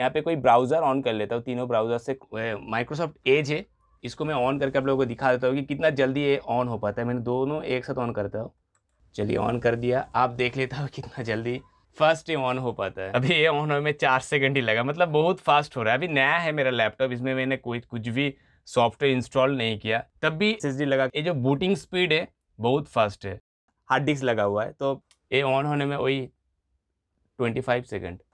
यहाँ पे कोई ब्राउज़र ऑन कर लेता हूँ तीनों ब्राउज़र से माइक्रोसॉफ्ट एज है इसको मैं ऑन करके आप लोगों को दिखा देता हूँ कि कितना जल्दी ये ऑन हो पाता है मैंने दोनों एक साथ ऑन करता हूँ चलिए ऑन कर दिया आप देख लेता हो कितना जल्दी फर्स्ट ये ऑन हो पाता है अभी ये ऑन होने में चार सेकेंड ही लगा मतलब बहुत फास्ट हो रहा है अभी नया है मेरा लैपटॉप इसमें मैंने कोई कुछ भी सॉफ्टवेयर इंस्टॉल नहीं किया तब भी एस लगा ये जो बूटिंग स्पीड है बहुत फास्ट है हार्ड डिस्क लगा हुआ है तो ये ऑन होने में वही ट्वेंटी फाइव सेकेंड